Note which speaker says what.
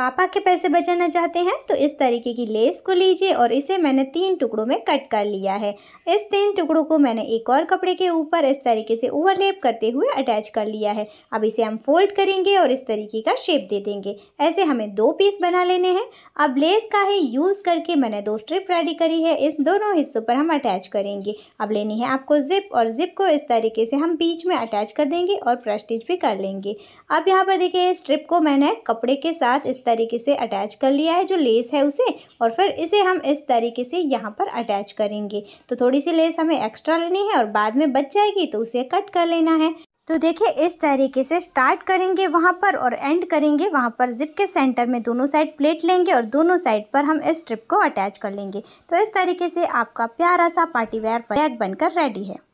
Speaker 1: पापा के पैसे बचाना चाहते हैं तो इस तरीके की लेस को लीजिए और इसे मैंने तीन टुकड़ों में कट कर लिया है इस तीन टुकड़ों को मैंने एक और कपड़े के ऊपर इस तरीके से ओवरलेप करते हुए अटैच कर लिया है अब इसे हम फोल्ड करेंगे और इस तरीके का शेप दे देंगे ऐसे हमें दो पीस बना लेने हैं अब लेस का ही यूज़ करके मैंने दो स्ट्रिप रेडी करी है इस दोनों हिस्सों पर हम अटैच करेंगे अब लेनी है आपको जिप और जिप को इस तरीके से हम बीच में अटैच कर देंगे और प्रस्टिच भी कर लेंगे अब यहाँ पर देखिए स्ट्रिप को मैंने कपड़े के साथ इस तरीके से अटैच कर लिया है जो लेस है उसे और फिर इसे हम इस तरीके से यहाँ पर अटैच करेंगे तो थोड़ी सी लेस हमें एक्स्ट्रा लेनी है और बाद में बच जाएगी तो उसे कट कर लेना है तो देखिए इस तरीके से स्टार्ट करेंगे वहाँ पर और एंड करेंगे वहाँ पर जिप के सेंटर में दोनों साइड प्लेट लेंगे और दोनों साइड पर हम इस स्ट्रिप को अटैच कर लेंगे तो इस तरीके से आपका प्यारा सा पार्टी वेयर बैग बनकर रेडी है